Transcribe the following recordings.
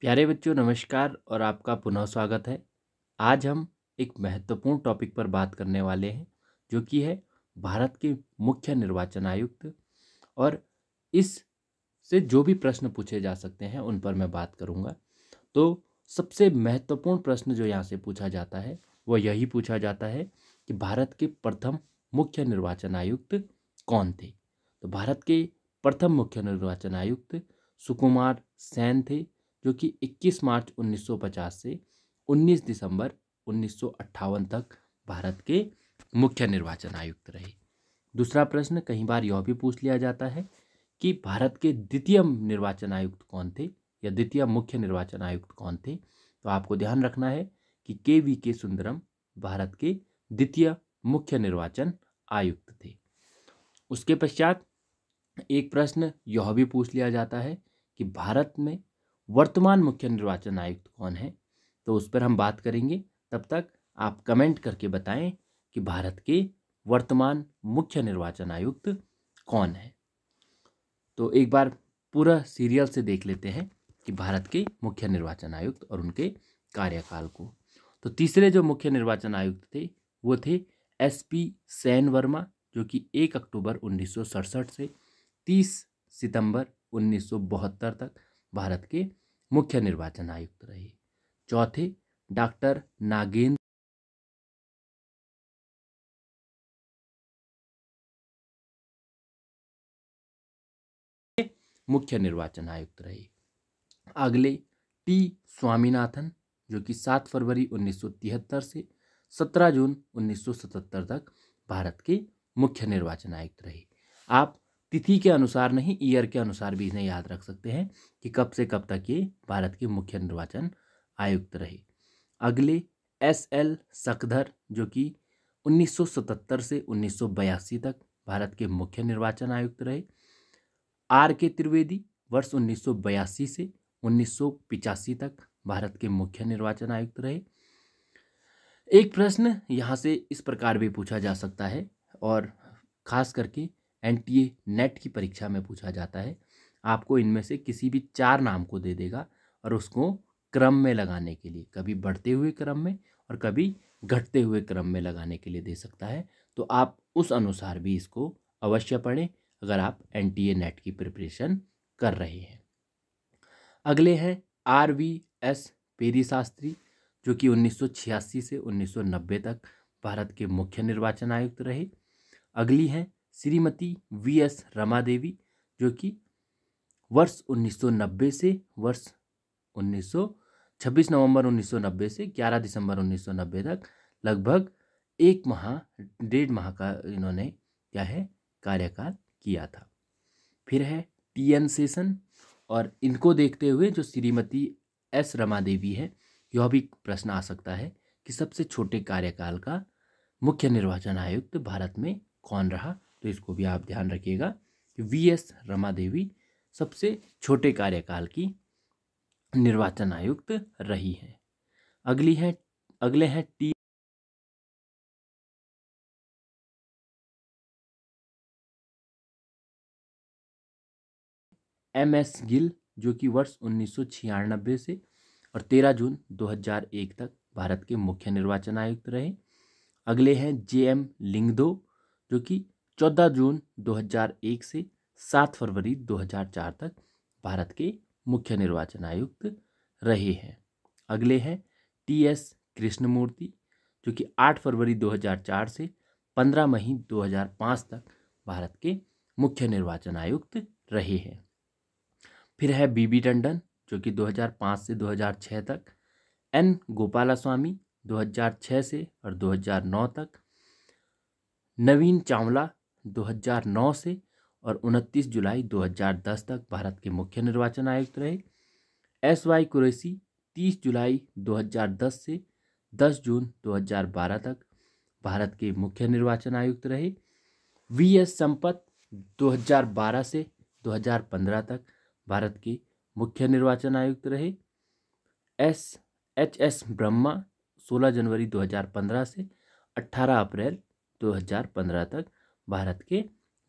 प्यारे बच्चों नमस्कार और आपका पुनः स्वागत है आज हम एक महत्वपूर्ण टॉपिक पर बात करने वाले हैं जो कि है भारत के मुख्य निर्वाचन आयुक्त और इस से जो भी प्रश्न पूछे जा सकते हैं उन पर मैं बात करूंगा तो सबसे महत्वपूर्ण प्रश्न जो यहाँ से पूछा जाता है वह यही पूछा जाता है कि भारत के प्रथम मुख्य निर्वाचन आयुक्त कौन थे तो भारत के प्रथम मुख्य निर्वाचन आयुक्त सुकुमार सेन थे जो कि 21 मार्च 1950 से 19 दिसंबर उन्नीस तक भारत के मुख्य निर्वाचन आयुक्त रहे दूसरा प्रश्न कई बार यह भी पूछ लिया जाता है कि भारत के द्वितीय निर्वाचन आयुक्त कौन थे या द्वितीय मुख्य निर्वाचन आयुक्त कौन थे तो आपको ध्यान रखना है कि के वी के सुंदरम भारत के द्वितीय मुख्य निर्वाचन आयुक्त थे उसके पश्चात एक प्रश्न यह भी पूछ लिया जाता है कि भारत में वर्तमान मुख्य निर्वाचन आयुक्त कौन है तो उस पर हम बात करेंगे तब तक आप कमेंट करके बताएं कि भारत के वर्तमान मुख्य निर्वाचन आयुक्त कौन है तो एक बार पूरा सीरियल से देख लेते हैं कि भारत के मुख्य निर्वाचन आयुक्त और उनके कार्यकाल को तो तीसरे जो मुख्य निर्वाचन आयुक्त थे वो थे एस पी सैन वर्मा जो कि एक अक्टूबर उन्नीस से तीस सितंबर उन्नीस तक भारत के मुख्य निर्वाचन आयुक्त रहे चौथे डॉक्टर नागेंद्र मुख्य निर्वाचन आयुक्त रहे अगले टी स्वामीनाथन जो कि 7 फरवरी 1973 से 17 जून 1977 तक भारत के मुख्य निर्वाचन आयुक्त रहे आप तिथि के अनुसार नहीं ईयर के अनुसार भी इन्हें याद रख सकते हैं कि कब से कब तक ये भारत के मुख्य निर्वाचन आयुक्त रहे अगले एस एल सकधर जो कि 1977 से 1982 तक भारत के मुख्य निर्वाचन आयुक्त रहे आर के त्रिवेदी वर्ष 1982 से 1985 तक भारत के मुख्य निर्वाचन आयुक्त रहे एक प्रश्न यहाँ से इस प्रकार भी पूछा जा सकता है और ख़ास करके ए नेट की परीक्षा में पूछा जाता है आपको इनमें से किसी भी चार नाम को दे देगा और उसको क्रम में लगाने के लिए कभी बढ़ते हुए क्रम में और कभी घटते हुए क्रम में लगाने के लिए दे सकता है तो आप उस अनुसार भी इसको अवश्य पढ़ें अगर आप एन नेट की प्रिपरेशन कर रहे हैं अगले हैं R V S Peri Shastri जो कि 1986 से 1990 तक भारत के मुख्य निर्वाचन आयुक्त रहे अगली हैं श्रीमती वी एस रमा देवी जो कि वर्ष 1990 से वर्ष 1926 नवंबर 1990 से 11 दिसंबर 1990 तक लगभग एक माह डेढ़ माह का इन्होंने क्या है कार्यकाल किया था फिर है टी एन सेशन और इनको देखते हुए जो श्रीमती एस रमा देवी है यह भी प्रश्न आ सकता है कि सबसे छोटे कार्यकाल का मुख्य निर्वाचन आयुक्त भारत में कौन रहा तो इसको भी आप ध्यान रखिएगा कि वी एस रमा देवी सबसे छोटे कार्यकाल की निर्वाचन आयुक्त रही हैं अगली है अगले हैं टी एम एस गिल जो कि वर्ष उन्नीस से और 13 जून 2001 तक भारत के मुख्य निर्वाचन आयुक्त रहे अगले हैं जे एम लिंगदो जो कि चौदह जून 2001 से सात फरवरी 2004 तक भारत के मुख्य निर्वाचन आयुक्त रहे हैं अगले हैं टी एस कृष्णमूर्ति जो कि 8 फरवरी 2004 से 15 मई 2005 तक भारत के मुख्य निर्वाचन आयुक्त रहे हैं फिर है बी बी टंडन जो कि 2005 से 2006 तक एन गोपाला स्वामी 2006 से और 2009 तक नवीन चावला 2009 से और 29 जुलाई 2010 तक भारत के मुख्य निर्वाचन आयुक्त रहे एस वाई कुरैसी 30 जुलाई 2010 से 10 जून 2012 तक भारत के मुख्य निर्वाचन आयुक्त रहे वी एस संपत 2012 से 2015 तक भारत के मुख्य निर्वाचन आयुक्त रहे एस एच एस ब्रह्मा 16 जनवरी 2015 से 18 अप्रैल 2015 तक भारत के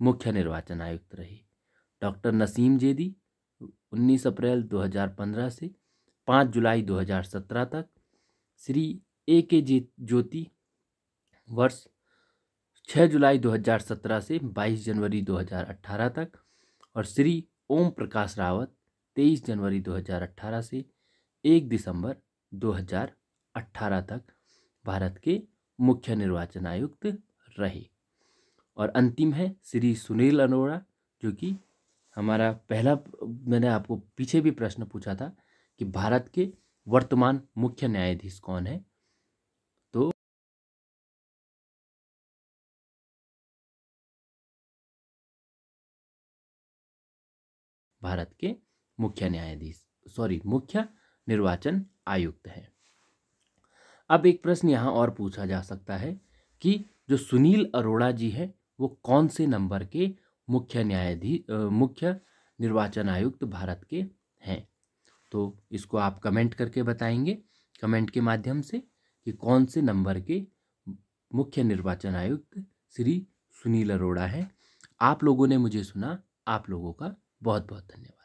मुख्य निर्वाचन आयुक्त रहे डॉक्टर नसीम जेदी 19 अप्रैल 2015 से 5 जुलाई 2017 तक श्री ए के जे ज्योति वर्ष 6 जुलाई 2017 से 22 जनवरी 2018 तक और श्री ओम प्रकाश रावत 23 जनवरी 2018 से 1 दिसंबर 2018 तक भारत के मुख्य निर्वाचन आयुक्त रहे और अंतिम है श्री सुनील अरोड़ा जो कि हमारा पहला मैंने आपको पीछे भी प्रश्न पूछा था कि भारत के वर्तमान मुख्य न्यायाधीश कौन है तो भारत के मुख्य न्यायाधीश सॉरी मुख्य निर्वाचन आयुक्त है अब एक प्रश्न यहाँ और पूछा जा सकता है कि जो सुनील अरोड़ा जी हैं वो कौन से नंबर के मुख्य न्यायाधीश मुख्य निर्वाचन आयुक्त भारत के हैं तो इसको आप कमेंट करके बताएंगे कमेंट के माध्यम से कि कौन से नंबर के मुख्य निर्वाचन आयुक्त श्री सुनील अरोड़ा हैं आप लोगों ने मुझे सुना आप लोगों का बहुत बहुत धन्यवाद